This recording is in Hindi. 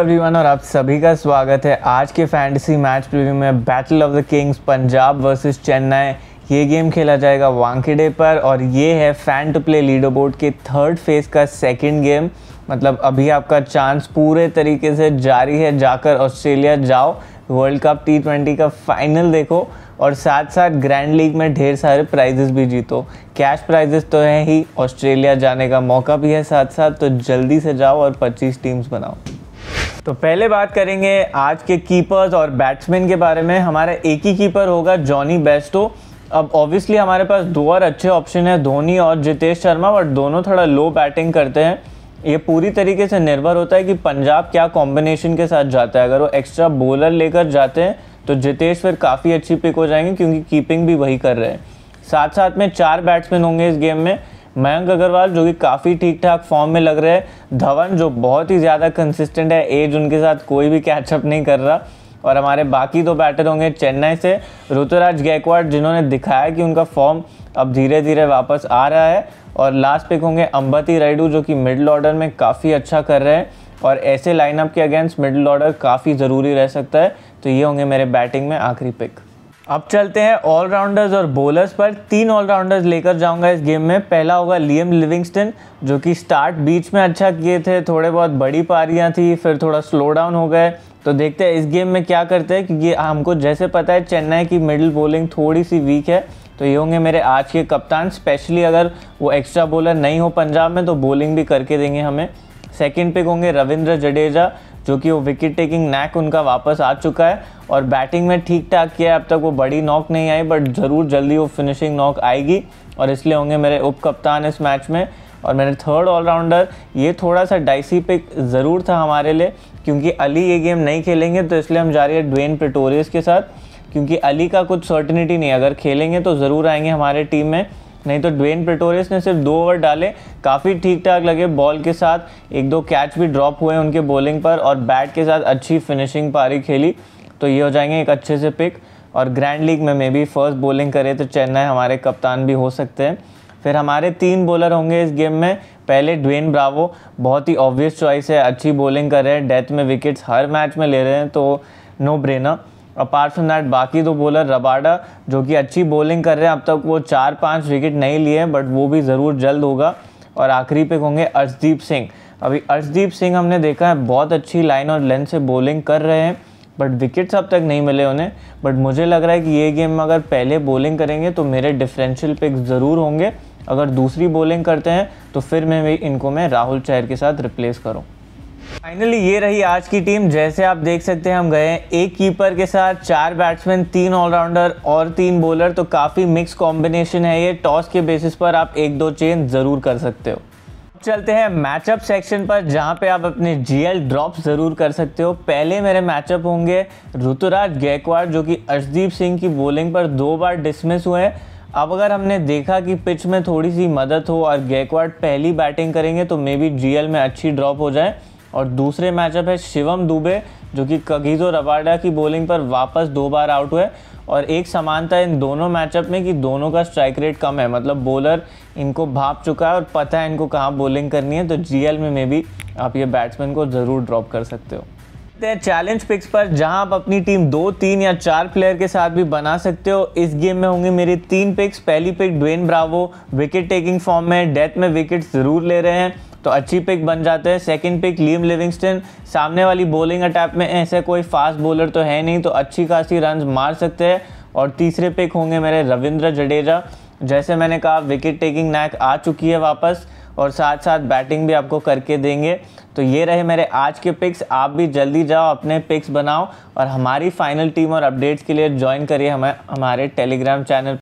एवरीवन और आप सभी का स्वागत है आज के फैंटेसी मैच प्रीव्यू में battle of the kings Punjab versus Chennai ये गेम खेला जाएगा वांकेडे पर और ये है fan to play leader board के थर्ड फेज का सेकंड गेम मतलब अभी आपका चांस पूरे तरीके से जारी है जाकर ऑस्ट्रेलिया जाओ वर्ल्ड कप टी ट्वेंटी का फाइनल देखो और साथ साथ ग्रैंड लीग में ढेर सारे प्राइजेस भी जीतो कैश प्राइजेस तो है ही ऑस्ट्रेलिया जाने का मौका भी है साथ साथ तो जल्दी से जाओ और 25 टीम्स बनाओ तो पहले बात करेंगे आज के कीपर्स और बैट्समैन के बारे में हमारा एक ही कीपर होगा जॉनी बेस्टो अब ऑब्वियसली हमारे पास दो और अच्छे ऑप्शन है धोनी और जितेश शर्मा बट दोनों थोड़ा लो बैटिंग करते हैं ये पूरी तरीके से निर्भर होता है कि पंजाब क्या कॉम्बिनेशन के साथ जाता है अगर वो एक्स्ट्रा बॉलर लेकर जाते हैं तो जितेश फिर काफ़ी अच्छी पिक हो जाएंगे क्योंकि कीपिंग भी वही कर रहे हैं साथ साथ में चार बैट्समैन होंगे इस गेम में मयंक अग्रवाल जो कि काफ़ी ठीक ठाक फॉर्म में लग रहे हैं धवन जो बहुत ही ज़्यादा कंसिस्टेंट है एज उनके साथ कोई भी कैचअप नहीं कर रहा और हमारे बाकी दो बैटर होंगे चेन्नई से ऋतुराज गायकवाड़ जिन्होंने दिखाया कि उनका फॉर्म अब धीरे धीरे वापस आ रहा है और लास्ट पिक होंगे अम्बती राइडू जो कि मिडल ऑर्डर में काफ़ी अच्छा कर रहे हैं और ऐसे लाइनअप के अगेंस्ट मिडल ऑर्डर काफ़ी ज़रूरी रह सकता है तो ये होंगे मेरे बैटिंग में आखिरी पिक अब चलते हैं ऑलराउंडर्स और बॉलर्स पर तीन ऑलराउंडर्स लेकर जाऊंगा इस गेम में पहला होगा लियम लिविंगस्टन जो कि स्टार्ट बीच में अच्छा किए थे थोड़े बहुत बड़ी पारियां थी फिर थोड़ा स्लो डाउन हो गए तो देखते हैं इस गेम में क्या करते हैं क्योंकि हमको जैसे पता है चेन्नई की मिडिल बॉलिंग थोड़ी सी वीक है तो ये होंगे मेरे आज के कप्तान स्पेशली अगर वो एक्स्ट्रा बॉलर नहीं हो पंजाब में तो बॉलिंग भी करके देंगे हमें सेकेंड पिक होंगे रविंद्र जडेजा जो कि वो विकेट टेकिंग नैक उनका वापस आ चुका है और बैटिंग में ठीक ठाक किया है अब तक वो बड़ी नॉक नहीं आई बट ज़रूर जल्दी वो फिनिशिंग नॉक आएगी और इसलिए होंगे मेरे उप कप्तान इस मैच में और मेरे थर्ड ऑलराउंडर ये थोड़ा सा डाइसी पिक ज़रूर था हमारे लिए क्योंकि अली ये गेम नहीं खेलेंगे तो इसलिए हम जा रहे हैं ड्वेन प्रिटोरियस के साथ क्योंकि अली का कुछ सर्टनिटी नहीं अगर खेलेंगे तो ज़रूर आएंगे हमारे टीम में नहीं तो ड्वेन प्रिटोरियस ने सिर्फ दो ओवर डाले काफ़ी ठीक ठाक लगे बॉल के साथ एक दो कैच भी ड्रॉप हुए उनके बॉलिंग पर और बैट के साथ अच्छी फिनिशिंग पारी खेली तो ये हो जाएंगे एक अच्छे से पिक और ग्रैंड लीग में मे बी फर्स्ट बॉलिंग करे तो चेन्नई हमारे कप्तान भी हो सकते हैं फिर हमारे तीन बॉलर होंगे इस गेम में पहले ड्वेन ब्रावो बहुत ही ऑब्वियस चॉइस है अच्छी बॉलिंग कर रहे हैं डेथ में विकेट्स हर मैच में ले रहे हैं तो no brainer apart from that बाकी दो बॉलर रबाडा जो कि अच्छी बॉलिंग कर रहे हैं अब तक वो चार पाँच विकेट नहीं लिए बट वो भी ज़रूर जल्द होगा और आखिरी पे होंगे अर्शदीप सिंह अभी अर्शदीप सिंह हमने देखा है बहुत अच्छी लाइन और लेंथ से बॉलिंग कर रहे हैं बट विकेट्स अब तक नहीं मिले उन्हें बट मुझे लग रहा है कि ये गेम में अगर पहले बॉलिंग करेंगे तो मेरे डिफरेंशियल पिक ज़रूर होंगे अगर दूसरी बॉलिंग करते हैं तो फिर मैं भी इनको मैं राहुल चहर के साथ रिप्लेस करूँ फाइनली ये रही आज की टीम जैसे आप देख सकते हैं हम गए एक कीपर के साथ चार बैट्समैन तीन ऑलराउंडर और तीन बॉलर तो काफ़ी मिक्स कॉम्बिनेशन है ये टॉस के बेसिस पर आप एक दो चेंज ज़रूर कर सकते हो चलते हैं मैचअप सेक्शन पर जहां पे आप अपने जीएल ड्रॉप ज़रूर कर सकते हो पहले मेरे मैचअप होंगे ऋतुराज गायकवाड़ जो कि अर्शदीप सिंह की बॉलिंग पर दो बार डिसमिस हुए हैं अब अगर हमने देखा कि पिच में थोड़ी सी मदद हो और गायकवाड़ पहली बैटिंग करेंगे तो मे बी जीएल में अच्छी ड्रॉप हो जाए और दूसरे मैचअप है शिवम दुबे जो कि कगीजो रबाडा की बॉलिंग पर वापस दो बार आउट हुए और एक समानता इन दोनों मैचअप में कि दोनों का स्ट्राइक रेट कम है मतलब बॉलर इनको भाप चुका है और पता है इनको कहाँ बॉलिंग करनी है तो जीएल में मे भी आप ये बैट्समैन को ज़रूर ड्रॉप कर सकते हो हैं चैलेंज पिक्स पर जहां आप अपनी टीम दो तीन या चार प्लेयर के साथ भी बना सकते हो इस गेम में होंगे मेरी तीन पिक्स पहली pick Dwayne Bravo wicket taking form में डेथ में विकेट ज़रूर ले रहे हैं तो अच्छी पिक बन जाते हैं सेकंड पिक लीम लिविंगस्टन सामने वाली बॉलिंग अटैप में ऐसे कोई फास्ट बॉलर तो है नहीं तो अच्छी खासी रन मार सकते हैं और तीसरे पिक होंगे मेरे रविंद्र जडेजा जैसे मैंने कहा विकेट टेकिंग नैक आ चुकी है वापस और साथ साथ बैटिंग भी आपको करके देंगे तो ये रहे मेरे आज के पिक्स आप भी जल्दी जाओ अपने पिक्स बनाओ और हमारी फाइनल टीम और अपडेट्स के लिए ज्वाइन करिए हमें हमारे टेलीग्राम चैनल